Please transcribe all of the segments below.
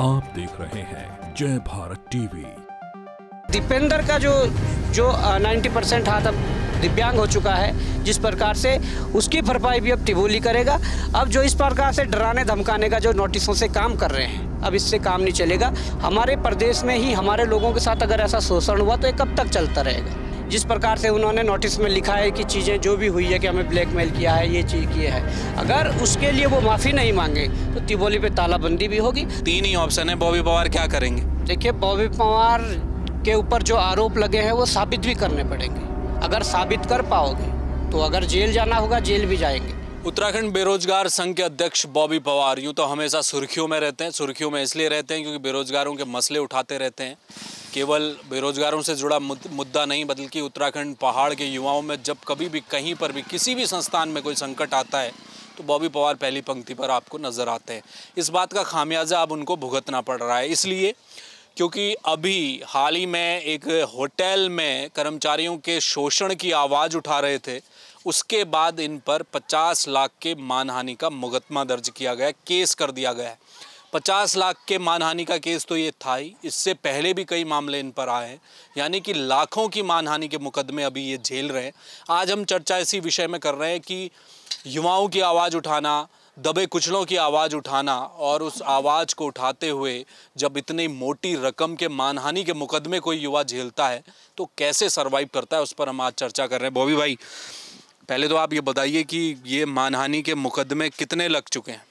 आप देख रहे हैं जय भारत टीवी दीपेंद्र का जो जो 90 परसेंट हाथ अब दिव्यांग हो चुका है जिस प्रकार से उसकी भरपाई भी अब टिबोली करेगा अब जो इस प्रकार से डराने धमकाने का जो नोटिसों से काम कर रहे हैं अब इससे काम नहीं चलेगा हमारे प्रदेश में ही हमारे लोगों के साथ अगर ऐसा शोषण हुआ तो ये कब तक चलता रहेगा जिस प्रकार से उन्होंने नोटिस में लिखा है कि चीज़ें जो भी हुई है कि हमें ब्लैकमेल किया है ये चीज़ किए है अगर उसके लिए वो माफ़ी नहीं मांगे तो तिबोली पे तालाबंदी भी होगी तीन ही ऑप्शन है बॉबी पवार क्या करेंगे देखिए बॉबी पवार के ऊपर जो आरोप लगे हैं वो साबित भी करने पड़ेंगे अगर साबित कर पाओगे तो अगर जेल जाना होगा जेल भी जाएंगे उत्तराखंड बेरोजगार संघ के अध्यक्ष बॉबी पवार यूँ तो हमेशा सुर्खियों में रहते हैं सुर्खियों में इसलिए रहते हैं क्योंकि बेरोजगारों के मसले उठाते रहते हैं केवल बेरोजगारों से जुड़ा मुद्दा नहीं बल्कि उत्तराखंड पहाड़ के युवाओं में जब कभी भी कहीं पर भी किसी भी संस्थान में कोई संकट आता है तो बॉबी पवार पहली पंक्ति पर आपको नज़र आते हैं इस बात का खामियाजा अब उनको भुगतना पड़ रहा है इसलिए क्योंकि अभी हाल ही में एक होटल में कर्मचारियों के शोषण की आवाज़ उठा रहे थे उसके बाद इन पर 50 लाख के मानहानि का मुकदमा दर्ज किया गया केस कर दिया गया है पचास लाख के मानहानि का केस तो ये था ही इससे पहले भी कई मामले इन पर आए हैं यानी कि लाखों की मानहानि के मुकदमे अभी ये झेल रहे हैं आज हम चर्चा इसी विषय में कर रहे हैं कि युवाओं की आवाज़ उठाना दबे कुचलों की आवाज़ उठाना और उस आवाज़ को उठाते हुए जब इतनी मोटी रकम के मानहानि के मुकदमे कोई युवा झेलता है तो कैसे सर्वाइव करता है उस पर हम आज चर्चा कर रहे हैं बॉबी भाई पहले तो आप ये बताइए कि ये मानहानि के मुकदमे कितने लग चुके हैं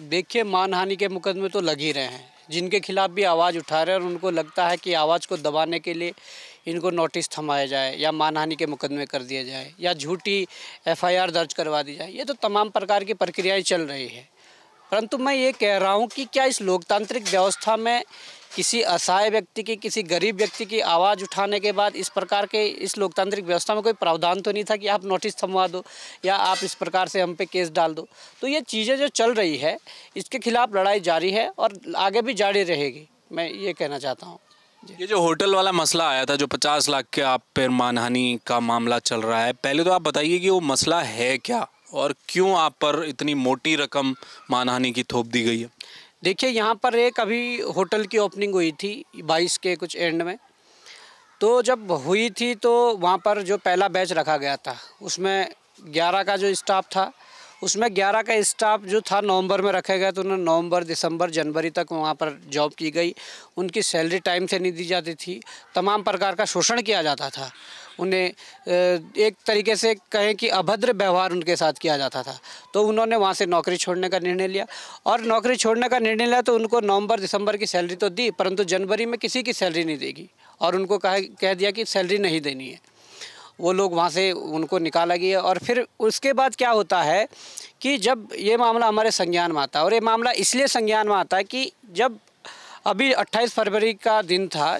देखिए मानहानि के मुकदमे तो लग ही रहे हैं जिनके खिलाफ भी आवाज़ उठा रहे हैं और उनको लगता है कि आवाज़ को दबाने के लिए इनको नोटिस थमाया जाए या मानहानि के मुकदमे कर दिए जाए या झूठी एफआईआर दर्ज करवा दी जाए ये तो तमाम प्रकार की प्रक्रियाएं चल रही है परंतु मैं ये कह रहा हूँ कि क्या इस लोकतांत्रिक व्यवस्था में किसी असहाय व्यक्ति की किसी गरीब व्यक्ति की आवाज़ उठाने के बाद इस प्रकार के इस लोकतांत्रिक व्यवस्था में कोई प्रावधान तो नहीं था कि आप नोटिस थमवा दो या आप इस प्रकार से हम पे केस डाल दो तो ये चीज़ें जो चल रही है इसके खिलाफ लड़ाई जारी है और आगे भी जारी रहेगी मैं ये कहना चाहता हूँ ये जो होटल वाला मसला आया था जो पचास लाख के आप पर मानहानि का मामला चल रहा है पहले तो आप बताइए कि वो मसला है क्या और क्यों आप पर इतनी मोटी रकम मानहानि की थोप दी गई है देखिए यहाँ पर एक अभी होटल की ओपनिंग हुई थी बाईस के कुछ एंड में तो जब हुई थी तो वहाँ पर जो पहला बैच रखा गया था उसमें ग्यारह का जो स्टाफ था उसमें ग्यारह का स्टाफ जो था नवंबर में रखे गए तो उन्होंने नवंबर दिसंबर जनवरी तक वहाँ पर जॉब की गई उनकी सैलरी टाइम से नहीं दी जाती थी तमाम प्रकार का शोषण किया जाता था उन्हें एक तरीके से कहें कि अभद्र व्यवहार उनके साथ किया जाता था तो उन्होंने वहाँ से नौकरी छोड़ने का निर्णय लिया और नौकरी छोड़ने का निर्णय लिया तो उनको नवंबर दिसंबर की सैलरी तो दी परंतु जनवरी में किसी की सैलरी नहीं देगी और उनको कह कह दिया कि सैलरी नहीं देनी है वो लोग वहाँ से उनको निकाला गया और फिर उसके बाद क्या होता है कि जब ये मामला हमारे संज्ञान में आता है और ये मामला इसलिए संज्ञान में आता है कि जब अभी 28 फरवरी का दिन था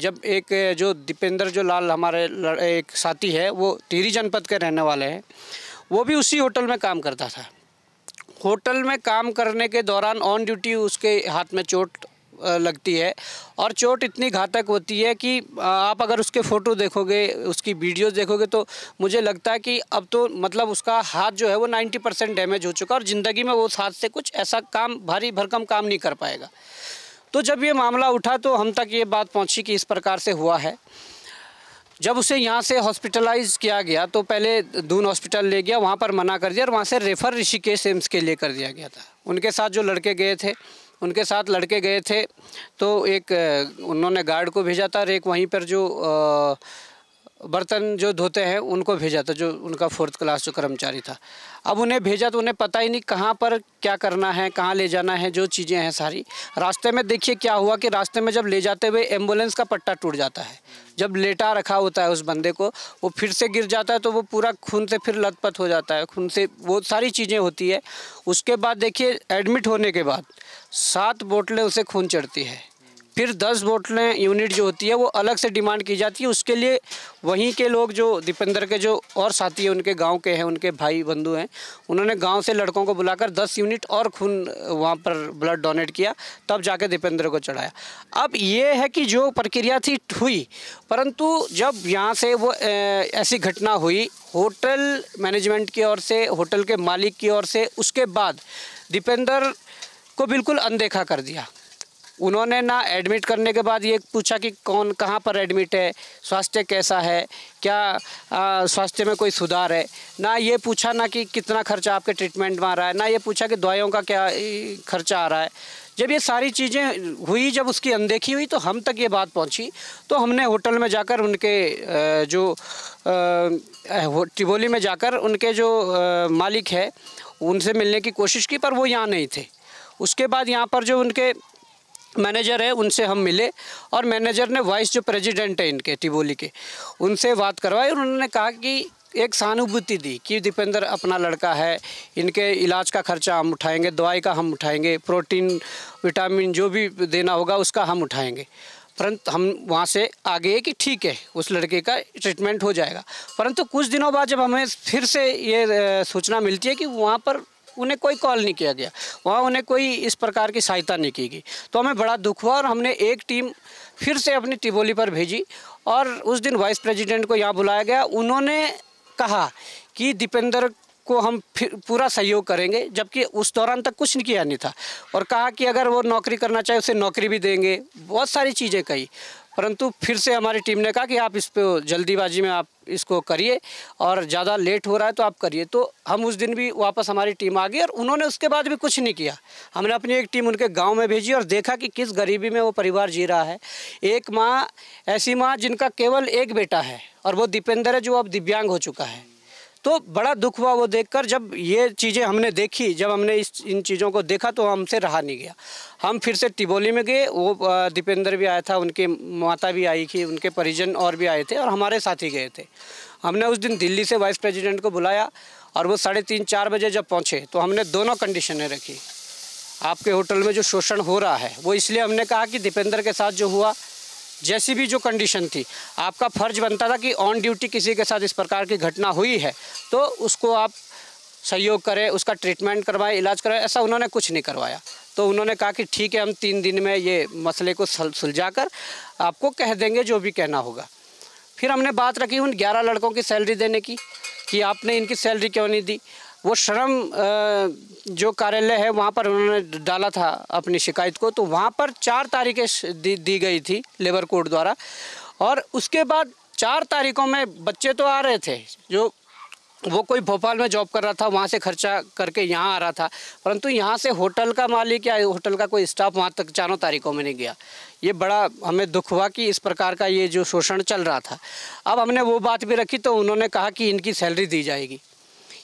जब एक जो दीपेंद्र जो लाल हमारे एक साथी है वो टिहरी जनपद के रहने वाले हैं वो भी उसी होटल में काम करता था होटल में काम करने के दौरान ऑन ड्यूटी उसके हाथ में चोट लगती है और चोट इतनी घातक होती है कि आप अगर उसके फ़ोटो देखोगे उसकी वीडियोस देखोगे तो मुझे लगता है कि अब तो मतलब उसका हाथ जो है वो 90 परसेंट डैमेज हो चुका है और ज़िंदगी में वो हाथ से कुछ ऐसा काम भारी भरकम काम नहीं कर पाएगा तो जब ये मामला उठा तो हम तक ये बात पहुंची कि इस प्रकार से हुआ है जब उसे यहाँ से हॉस्पिटलाइज किया गया तो पहले दून हॉस्पिटल ले गया वहाँ पर मना कर दिया और वहाँ से रेफ़र ऋषिकेश एम्स के लिए कर दिया गया था उनके साथ जो लड़के गए थे उनके साथ लड़के गए थे तो एक उन्होंने गार्ड को भेजा था और एक वहीं पर जो आ, बर्तन जो धोते हैं उनको भेजा था जो उनका फोर्थ क्लास जो कर्मचारी था अब उन्हें भेजा तो उन्हें पता ही नहीं कहाँ पर क्या करना है कहाँ ले जाना है जो चीज़ें हैं सारी रास्ते में देखिए क्या हुआ कि रास्ते में जब ले जाते हुए एम्बुलेंस का पट्टा टूट जाता है जब लेटा रखा होता है उस बंदे को वो फिर से गिर जाता है तो वो पूरा खून से फिर लत हो जाता है खून से वो सारी चीज़ें होती है उसके बाद देखिए एडमिट होने के बाद सात बोटलें उसे खून चढ़ती है फिर दस बोटलें यूनिट जो होती है वो अलग से डिमांड की जाती है उसके लिए वहीं के लोग जो दीपेंद्र के जो और साथी हैं उनके गांव के हैं उनके भाई बंधु हैं उन्होंने गांव से लड़कों को बुलाकर दस यूनिट और खून वहाँ पर ब्लड डोनेट किया तब जाके दीपेंद्र को चढ़ाया अब ये है कि जो प्रक्रिया थी हुई परंतु जब यहाँ से वो ऐसी घटना हुई होटल मैनेजमेंट की ओर से होटल के मालिक की ओर से उसके बाद दीपेंद्र को बिल्कुल अनदेखा कर दिया उन्होंने ना एडमिट करने के बाद ये पूछा कि कौन कहाँ पर एडमिट है स्वास्थ्य कैसा है क्या स्वास्थ्य में कोई सुधार है ना ये पूछा ना कि कितना खर्चा आपके ट्रीटमेंट में आ रहा है ना ये पूछा कि दवाइयों का क्या खर्चा आ रहा है जब ये सारी चीज़ें हुई जब उसकी अनदेखी हुई तो हम तक ये बात पहुंची तो हमने होटल में जाकर उनके जो टिबोली में जाकर उनके जो मालिक है उनसे मिलने की कोशिश की पर वो यहाँ नहीं थे उसके बाद यहाँ पर जो उनके मैनेजर है उनसे हम मिले और मैनेजर ने वाइस जो प्रेसिडेंट है इनके टिबोली के उनसे बात करवाई और उन्होंने कहा कि एक सहानुभूति दी कि दीपेंद्र अपना लड़का है इनके इलाज का खर्चा हम उठाएंगे दवाई का हम उठाएंगे प्रोटीन विटामिन जो भी देना होगा उसका हम उठाएंगे परंतु हम वहाँ से आ गए कि ठीक है उस लड़के का ट्रीटमेंट हो जाएगा परंतु कुछ दिनों बाद जब हमें फिर से ये सूचना मिलती है कि वहाँ पर उन्हें कोई कॉल नहीं किया गया वहाँ उन्हें कोई इस प्रकार की सहायता नहीं की गई तो हमें बड़ा दुख हुआ और हमने एक टीम फिर से अपनी टिबोली पर भेजी और उस दिन वाइस प्रेसिडेंट को यहाँ बुलाया गया उन्होंने कहा कि दीपेंद्र को हम फिर पूरा सहयोग करेंगे जबकि उस दौरान तक कुछ नहीं किया नहीं था और कहा कि अगर वो नौकरी करना चाहे उसे नौकरी भी देंगे बहुत सारी चीज़ें कही परंतु फिर से हमारी टीम ने कहा कि आप इस पर जल्दीबाजी में आप इसको करिए और ज़्यादा लेट हो रहा है तो आप करिए तो हम उस दिन भी वापस हमारी टीम आ गई और उन्होंने उसके बाद भी कुछ नहीं किया हमने अपनी एक टीम उनके गांव में भेजी और देखा कि किस गरीबी में वो परिवार जी रहा है एक माँ ऐसी माँ जिनका केवल एक बेटा है और वो दीपेंद्र है जो अब दिव्यांग हो चुका है तो बड़ा दुख हुआ वो देखकर जब ये चीज़ें हमने देखी जब हमने इस इन चीज़ों को देखा तो हमसे रहा नहीं गया हम फिर से टिबोली में गए वो दीपेंद्र भी आया था उनके माता भी आई थी उनके परिजन और भी आए थे और हमारे साथ ही गए थे हमने उस दिन दिल्ली से वाइस प्रेसिडेंट को बुलाया और वो साढ़े तीन चार बजे जब पहुँचे तो हमने दोनों कंडीशनें रखी आपके होटल में जो शोषण हो रहा है वो इसलिए हमने कहा कि दीपेंद्र के साथ जो हुआ जैसी भी जो कंडीशन थी आपका फर्ज बनता था कि ऑन ड्यूटी किसी के साथ इस प्रकार की घटना हुई है तो उसको आप सहयोग करें उसका ट्रीटमेंट करवाएं इलाज करवाएं ऐसा उन्होंने कुछ नहीं करवाया तो उन्होंने कहा कि ठीक है हम तीन दिन में ये मसले को सुलझा कर आपको कह देंगे जो भी कहना होगा फिर हमने बात रखी उन ग्यारह लड़कों की सैलरी देने की कि आपने इनकी सैलरी क्यों नहीं दी वो श्रम जो कार्यालय है वहाँ पर उन्होंने डाला था अपनी शिकायत को तो वहाँ पर चार तारीखें दी, दी गई थी लेबर कोड द्वारा और उसके बाद चार तारीखों में बच्चे तो आ रहे थे जो वो कोई भोपाल में जॉब कर रहा था वहाँ से खर्चा करके यहाँ आ रहा था परंतु यहाँ से होटल का मालिक या होटल का कोई स्टाफ वहाँ तक चारों तारीखों में नहीं गया ये बड़ा हमें दुख हुआ कि इस प्रकार का ये जो शोषण चल रहा था अब हमने वो बात भी रखी तो उन्होंने कहा कि इनकी सैलरी दी जाएगी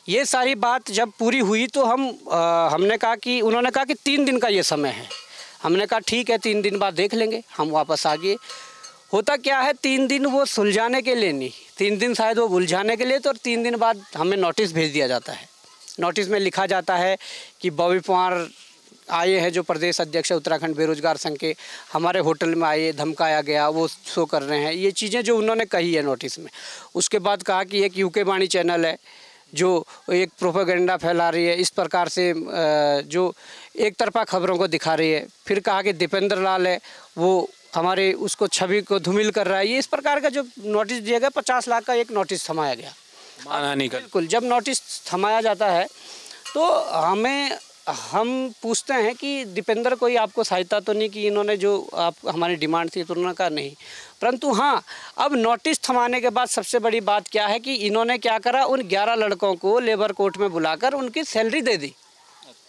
ये सारी बात जब पूरी हुई तो हम आ, हमने कहा कि उन्होंने कहा कि तीन दिन का ये समय है हमने कहा ठीक है तीन दिन बाद देख लेंगे हम वापस आ गए होता क्या है तीन दिन वो सुलझाने के लिए नहीं तीन दिन शायद वो उलझाने के लिए तो और तीन दिन बाद हमें नोटिस भेज दिया जाता है नोटिस में लिखा जाता है कि बॉबी पवार आए हैं जो प्रदेश अध्यक्ष उत्तराखंड बेरोजगार संघ के हमारे होटल में आए धमकाया गया वो शो कर रहे हैं ये चीज़ें जो उन्होंने कही है नोटिस में उसके बाद कहा कि एक यूके वाणी चैनल है जो एक प्रोपेगेंडा फैला रही है इस प्रकार से जो एक तरफा खबरों को दिखा रही है फिर कहा कि दीपेंद्र लाल है वो हमारे उसको छवि को धूमिल कर रहा है ये इस प्रकार का जो नोटिस दिया गया पचास लाख का एक नोटिस थमाया गया बिल्कुल जब नोटिस थमाया जाता है तो हमें हम पूछते हैं कि दीपेंद्र कोई आपको सहायता तो नहीं कि इन्होंने जो आप हमारी डिमांड थी तो का नहीं परंतु हाँ अब नोटिस थमाने के बाद सबसे बड़ी बात क्या है कि इन्होंने क्या करा उन ग्यारह लड़कों को लेबर कोर्ट में बुलाकर उनकी सैलरी दे दी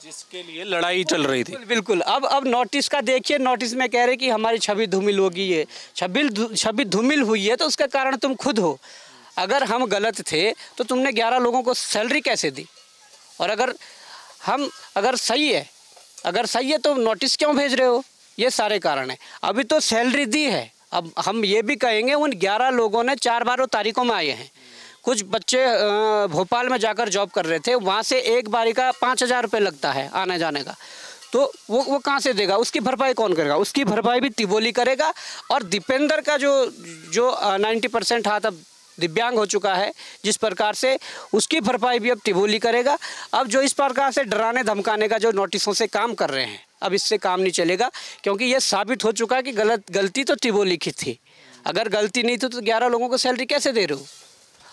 जिसके लिए लड़ाई चल रही थी बिल्कुल अब अब नोटिस का देखिए नोटिस में कह रहे कि हमारी छवि धूमिल होगी ये छवि छवि धूमिल हुई है तो उसका कारण तुम खुद हो अगर हम गलत थे तो तुमने ग्यारह लोगों को सैलरी कैसे दी और अगर हम अगर सही है अगर सही है तो नोटिस क्यों भेज रहे हो ये सारे कारण हैं अभी तो सैलरी दी है अब हम ये भी कहेंगे उन ग्यारह लोगों ने चार बारों तारीखों में आए हैं कुछ बच्चे भोपाल में जाकर जॉब कर रहे थे वहाँ से एक बारी का पाँच हज़ार रुपये लगता है आने जाने का तो वो वो कहाँ से देगा उसकी भरपाई कौन करेगा उसकी भरपाई भी तिबोली करेगा और दीपेंद्र का जो जो नाइन्टी परसेंट हाथ अब दिव्यांग हो चुका है जिस प्रकार से उसकी भरपाई भी अब तिबोली करेगा अब जो इस प्रकार से डराने धमकाने का जो नोटिसों से काम कर रहे हैं अब इससे काम नहीं चलेगा क्योंकि ये साबित हो चुका कि गलत गलती तो तिबोली की थी अगर गलती नहीं थी तो ग्यारह लोगों को सैलरी कैसे दे रहे हो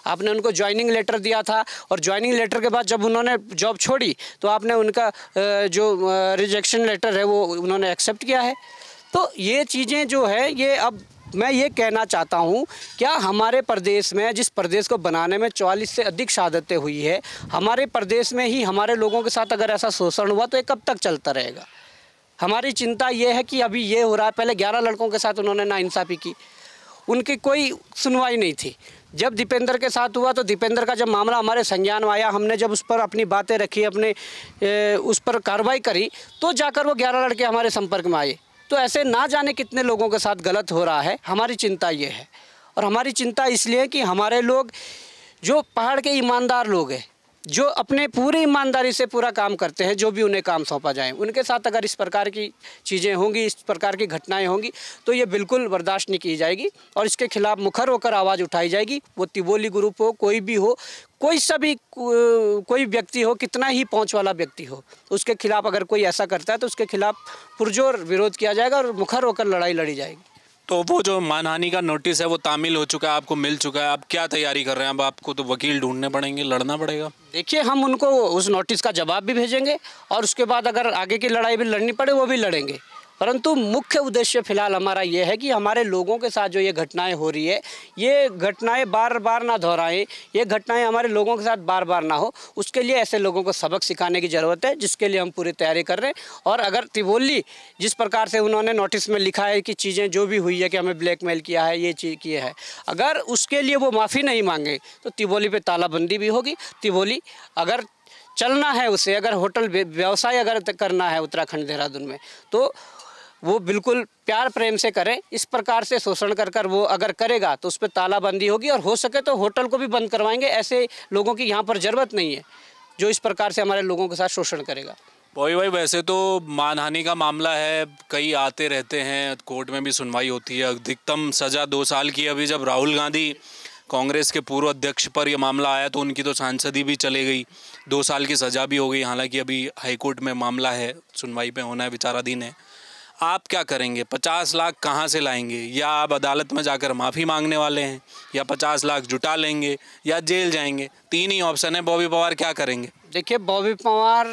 आपने उनको ज्वाइनिंग लेटर दिया था और ज्वाइनिंग लेटर के बाद जब उन्होंने जॉब छोड़ी तो आपने उनका जो रिजेक्शन लेटर है वो उन्होंने एक्सेप्ट किया है तो ये चीज़ें जो है ये अब मैं ये कहना चाहता हूँ क्या हमारे प्रदेश में जिस प्रदेश को बनाने में 44 से अधिक शहादतें हुई है हमारे प्रदेश में ही हमारे लोगों के साथ अगर ऐसा शोषण हुआ तो ये कब तक चलता रहेगा हमारी चिंता ये है कि अभी ये हो रहा है पहले 11 लड़कों के साथ उन्होंने नाइंसाफ़ी की उनकी कोई सुनवाई नहीं थी जब दीपेंद्र के साथ हुआ तो दीपेंद्र का जब मामला हमारे संज्ञान में आया हमने जब उस पर अपनी बातें रखी अपने ए, उस पर कार्रवाई करी तो जाकर वो ग्यारह लड़के हमारे संपर्क में आए तो ऐसे ना जाने कितने लोगों के साथ गलत हो रहा है हमारी चिंता ये है और हमारी चिंता इसलिए कि हमारे लोग जो पहाड़ के ईमानदार लोग हैं जो अपने पूरी ईमानदारी से पूरा काम करते हैं जो भी उन्हें काम सौंपा जाए उनके साथ अगर इस प्रकार की चीज़ें होंगी इस प्रकार की घटनाएं होंगी तो ये बिल्कुल बर्दाश्त नहीं की जाएगी और इसके खिलाफ मुखर होकर आवाज़ उठाई जाएगी वो तिबोली ग्रुप हो कोई भी हो कोई सा भी कोई व्यक्ति हो कितना ही पहुँच वाला व्यक्ति हो उसके खिलाफ अगर कोई ऐसा करता है तो उसके खिलाफ पुरजोर विरोध किया जाएगा और मुखर होकर लड़ाई लड़ी जाएगी तो वो जो मानहानि का नोटिस है वो तामिल हो चुका है आपको मिल चुका है आप क्या तैयारी कर रहे हैं अब आपको तो वकील ढूंढने पड़ेंगे लड़ना पड़ेगा देखिए हम उनको उस नोटिस का जवाब भी भेजेंगे और उसके बाद अगर आगे की लड़ाई भी लड़नी पड़े वो भी लड़ेंगे परंतु मुख्य उद्देश्य फिलहाल हमारा ये है कि हमारे लोगों के साथ जो ये घटनाएं हो रही है ये घटनाएं बार बार ना दोहराएं ये घटनाएं हमारे लोगों के साथ बार बार ना हो उसके लिए ऐसे लोगों को सबक सिखाने की ज़रूरत है जिसके लिए हम पूरी तैयारी कर रहे हैं और अगर तिवोली जिस प्रकार से उन्होंने नोटिस में लिखा है कि चीज़ें जो भी हुई है कि हमें ब्लैकमेल किया है ये चीज़ किए हैं अगर उसके लिए वो माफ़ी नहीं मांगे तो तिवोली पर तालाबंदी भी होगी तिवोली अगर चलना है उसे अगर होटल व्यवसाय अगर करना है उत्तराखंड देहरादून में तो वो बिल्कुल प्यार प्रेम से करें इस प्रकार से शोषण कर कर वो अगर करेगा तो उस पर तालाबंदी होगी और हो सके तो होटल को भी बंद करवाएंगे ऐसे लोगों की यहाँ पर ज़रूरत नहीं है जो इस प्रकार से हमारे लोगों के साथ शोषण करेगा भाई भाई वैसे तो मानहानि का मामला है कई आते रहते हैं कोर्ट में भी सुनवाई होती है अधिकतम सज़ा दो साल की अभी जब राहुल गांधी कांग्रेस के पूर्व अध्यक्ष पर यह मामला आया तो उनकी तो सांसदी भी चले गई दो साल की सज़ा भी हो गई हालांकि अभी हाईकोर्ट में मामला है सुनवाई पे होना है विचाराधीन है आप क्या करेंगे पचास लाख कहाँ से लाएंगे या आप अदालत में जाकर माफ़ी मांगने वाले हैं या पचास लाख जुटा लेंगे या जेल जाएंगे तीन ही ऑप्शन है बॉबी पवार क्या करेंगे देखिए बॉबी पवार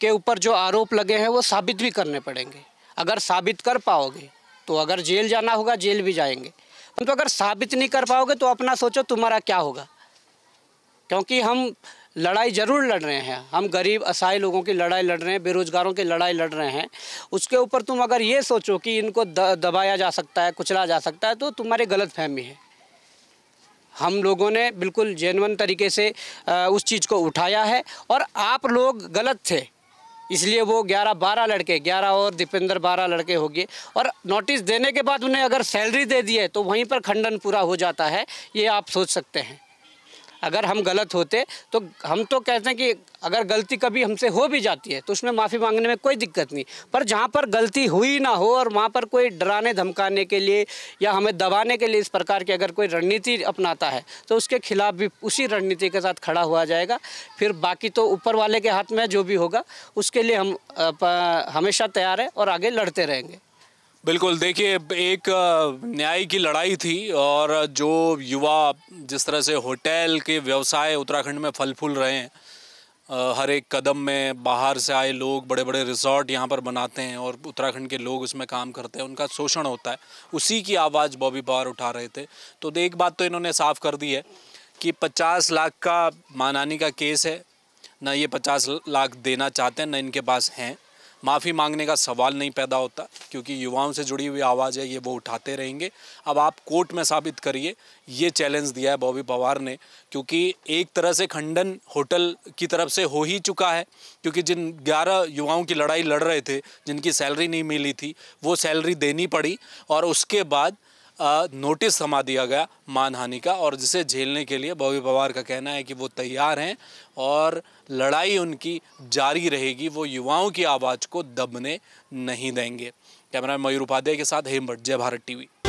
के ऊपर जो आरोप लगे हैं वो साबित भी करने पड़ेंगे अगर साबित कर पाओगे तो अगर जेल जाना होगा जेल भी जाएंगे तो अगर साबित नहीं कर पाओगे तो अपना सोचो तुम्हारा क्या होगा क्योंकि हम लड़ाई ज़रूर लड़ रहे हैं हम गरीब असहाय लोगों की लड़ाई लड़ रहे हैं बेरोजगारों की लड़ाई लड़ रहे हैं उसके ऊपर तुम अगर ये सोचो कि इनको दबाया जा सकता है कुचला जा सकता है तो तुम्हारी गलत फहमी है हम लोगों ने बिल्कुल जेनवन तरीके से उस चीज़ को उठाया है और आप लोग गलत थे इसलिए वो 11 12 लड़के 11 और दीपेंद्र 12 लड़के हो गए और नोटिस देने के बाद उन्हें अगर सैलरी दे दी है तो वहीं पर खंडन पूरा हो जाता है ये आप सोच सकते हैं अगर हम गलत होते तो हम तो कहते हैं कि अगर गलती कभी हमसे हो भी जाती है तो उसमें माफ़ी मांगने में कोई दिक्कत नहीं पर जहाँ पर गलती हुई ना हो और वहाँ पर कोई डराने धमकाने के लिए या हमें दबाने के लिए इस प्रकार की अगर कोई रणनीति अपनाता है तो उसके खिलाफ भी उसी रणनीति के साथ खड़ा हुआ जाएगा फिर बाकी तो ऊपर वाले के हाथ में जो भी होगा उसके लिए हम हमेशा तैयार है और आगे लड़ते रहेंगे बिल्कुल देखिए एक न्याय की लड़ाई थी और जो युवा जिस तरह से होटल के व्यवसाय उत्तराखंड में फल फूल रहे हैं हर एक कदम में बाहर से आए लोग बड़े बड़े रिजॉर्ट यहाँ पर बनाते हैं और उत्तराखंड के लोग उसमें काम करते हैं उनका शोषण होता है उसी की आवाज़ बॉबी पवार उठा रहे थे तो एक बात तो इन्होंने साफ कर दी है कि पचास लाख का मानानी का केस है ना ये पचास लाख देना चाहते हैं ना इनके पास हैं माफ़ी मांगने का सवाल नहीं पैदा होता क्योंकि युवाओं से जुड़ी हुई आवाज़ है ये वो उठाते रहेंगे अब आप कोर्ट में साबित करिए ये चैलेंज दिया है बॉबी पवार ने क्योंकि एक तरह से खंडन होटल की तरफ से हो ही चुका है क्योंकि जिन ग्यारह युवाओं की लड़ाई लड़ रहे थे जिनकी सैलरी नहीं मिली थी वो सैलरी देनी पड़ी और उसके बाद नोटिस समा दिया गया मानहानि का और जिसे झेलने के लिए बॉबी पवार का कहना है कि वो तैयार हैं और लड़ाई उनकी जारी रहेगी वो युवाओं की आवाज़ को दबने नहीं देंगे कैमरा मयूर उपाध्याय के साथ भट्ट जय भारत टीवी